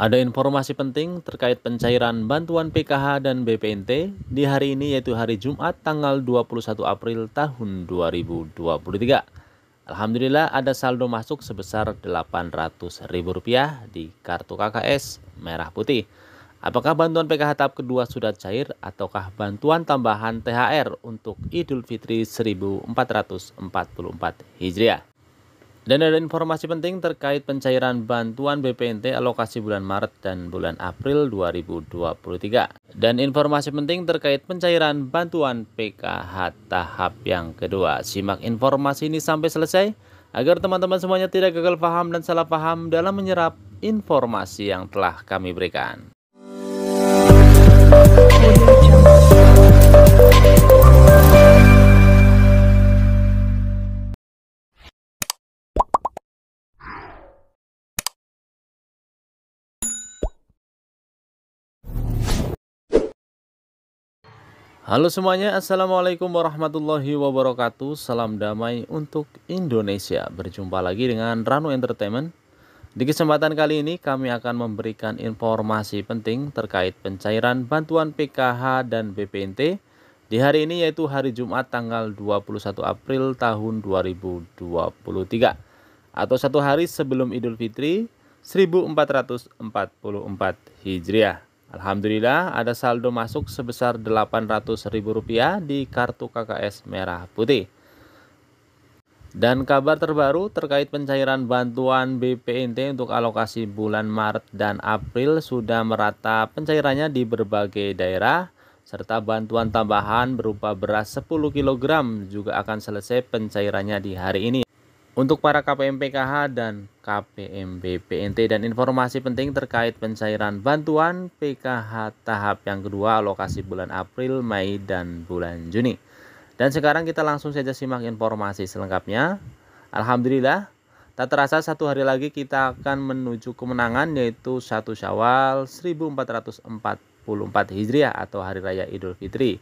Ada informasi penting terkait pencairan bantuan PKH dan BPNT di hari ini yaitu hari Jumat tanggal 21 April tahun 2023. Alhamdulillah ada saldo masuk sebesar Rp800.000 di kartu KKS Merah Putih. Apakah bantuan PKH tahap kedua sudah cair ataukah bantuan tambahan THR untuk Idul Fitri 1444 Hijriah? Dan ada informasi penting terkait pencairan bantuan BPNT alokasi bulan Maret dan bulan April 2023. Dan informasi penting terkait pencairan bantuan PKH tahap yang kedua. Simak informasi ini sampai selesai agar teman-teman semuanya tidak gagal paham dan salah paham dalam menyerap informasi yang telah kami berikan. Halo semuanya, Assalamualaikum warahmatullahi wabarakatuh Salam damai untuk Indonesia Berjumpa lagi dengan Ranu Entertainment Di kesempatan kali ini kami akan memberikan informasi penting Terkait pencairan bantuan PKH dan BPNT Di hari ini yaitu hari Jumat tanggal 21 April tahun 2023 Atau satu hari sebelum Idul Fitri 1444 Hijriah Alhamdulillah ada saldo masuk sebesar Rp800.000 di kartu KKS Merah Putih. Dan kabar terbaru terkait pencairan bantuan BPNT untuk alokasi bulan Maret dan April sudah merata pencairannya di berbagai daerah serta bantuan tambahan berupa beras 10 kg juga akan selesai pencairannya di hari ini untuk para KPMPKH dan KPM BPNT dan informasi penting terkait pencairan bantuan PKH tahap yang kedua lokasi bulan April, Mei, dan bulan Juni. Dan sekarang kita langsung saja simak informasi selengkapnya. Alhamdulillah, tak terasa satu hari lagi kita akan menuju kemenangan yaitu 1 Syawal 1444 Hijriah atau Hari Raya Idul Fitri.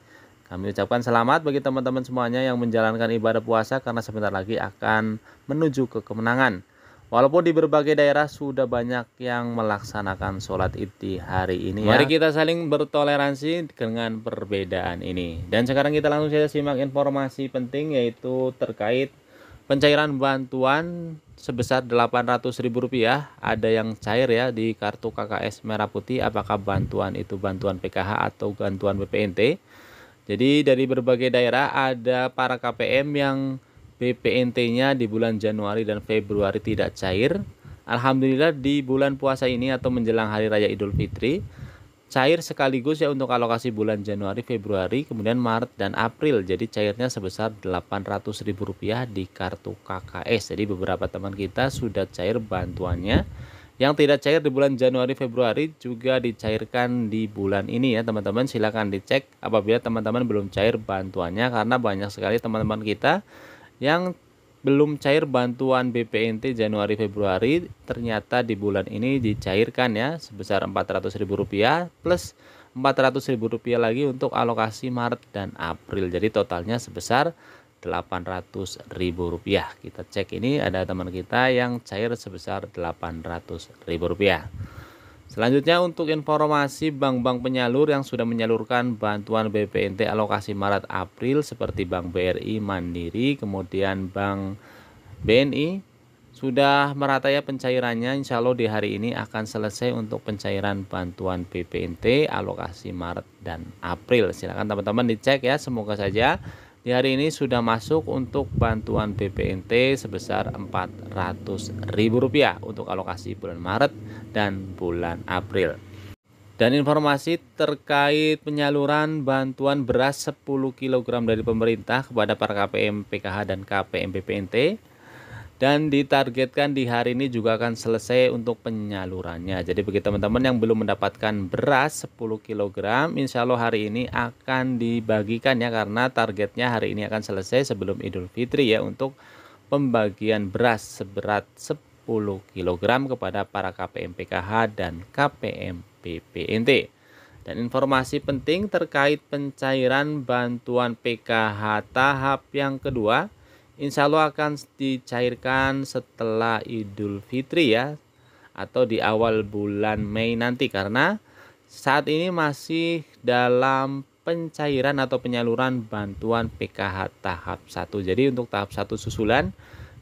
Kami ucapkan selamat bagi teman-teman semuanya yang menjalankan ibadah puasa karena sebentar lagi akan menuju ke kemenangan. Walaupun di berbagai daerah sudah banyak yang melaksanakan sholat id di hari ini. Ya. Mari kita saling bertoleransi dengan perbedaan ini. Dan sekarang kita langsung saja simak informasi penting yaitu terkait pencairan bantuan sebesar Rp800.000. Ada yang cair ya di kartu KKS Merah Putih apakah bantuan itu bantuan PKH atau bantuan BPNT. Jadi dari berbagai daerah ada para KPM yang BPNT-nya di bulan Januari dan Februari tidak cair. Alhamdulillah di bulan puasa ini atau menjelang hari raya Idul Fitri cair sekaligus ya untuk alokasi bulan Januari, Februari, kemudian Maret dan April. Jadi cairnya sebesar Rp800.000 di kartu KKS. Jadi beberapa teman kita sudah cair bantuannya yang tidak cair di bulan Januari Februari juga dicairkan di bulan ini ya teman-teman. Silahkan dicek apabila teman-teman belum cair bantuannya karena banyak sekali teman-teman kita yang belum cair bantuan BPNT Januari Februari ternyata di bulan ini dicairkan ya sebesar Rp400.000 plus Rp400.000 lagi untuk alokasi Maret dan April. Jadi totalnya sebesar 800.000 rupiah kita cek ini ada teman kita yang cair sebesar 800.000 rupiah selanjutnya untuk informasi bank-bank penyalur yang sudah menyalurkan bantuan BPNT alokasi Maret April seperti Bank BRI Mandiri kemudian Bank BNI sudah merata ya pencairannya insya Allah di hari ini akan selesai untuk pencairan bantuan BPNT alokasi Maret dan April silahkan teman-teman dicek ya semoga saja di hari ini sudah masuk untuk bantuan BPNT sebesar Rp400.000 untuk alokasi bulan Maret dan bulan April. Dan informasi terkait penyaluran bantuan beras 10 kg dari pemerintah kepada para KPM PKH dan KPM BPNT dan ditargetkan di hari ini juga akan selesai untuk penyalurannya. Jadi bagi teman-teman yang belum mendapatkan beras 10 kg, insya Allah hari ini akan dibagikan ya karena targetnya hari ini akan selesai sebelum Idul Fitri ya untuk pembagian beras seberat 10 kg kepada para KPM PKH dan KPM PPNT. Dan informasi penting terkait pencairan bantuan PKH tahap yang kedua, Insya Allah akan dicairkan setelah Idul Fitri ya atau di awal bulan Mei nanti karena saat ini masih dalam pencairan atau penyaluran bantuan PKH tahap 1. Jadi untuk tahap 1 susulan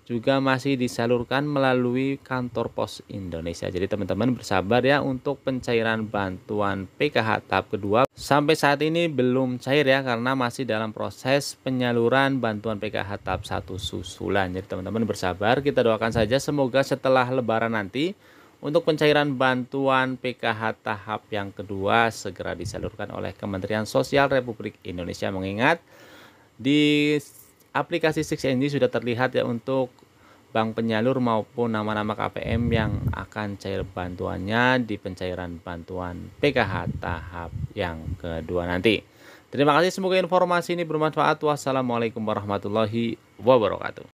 juga masih disalurkan melalui kantor pos Indonesia. Jadi teman-teman bersabar ya untuk pencairan bantuan PKH tahap kedua. Sampai saat ini belum cair ya karena masih dalam proses penyaluran bantuan PKH tahap 1 susulan. Jadi teman-teman bersabar, kita doakan saja semoga setelah lebaran nanti untuk pencairan bantuan PKH tahap yang kedua segera disalurkan oleh Kementerian Sosial Republik Indonesia mengingat di aplikasi Six nd sudah terlihat ya untuk bank penyalur maupun nama-nama KPM yang akan cair bantuannya di pencairan bantuan PKH tahap yang kedua nanti. Terima kasih, semoga informasi ini bermanfaat. Wassalamualaikum warahmatullahi wabarakatuh.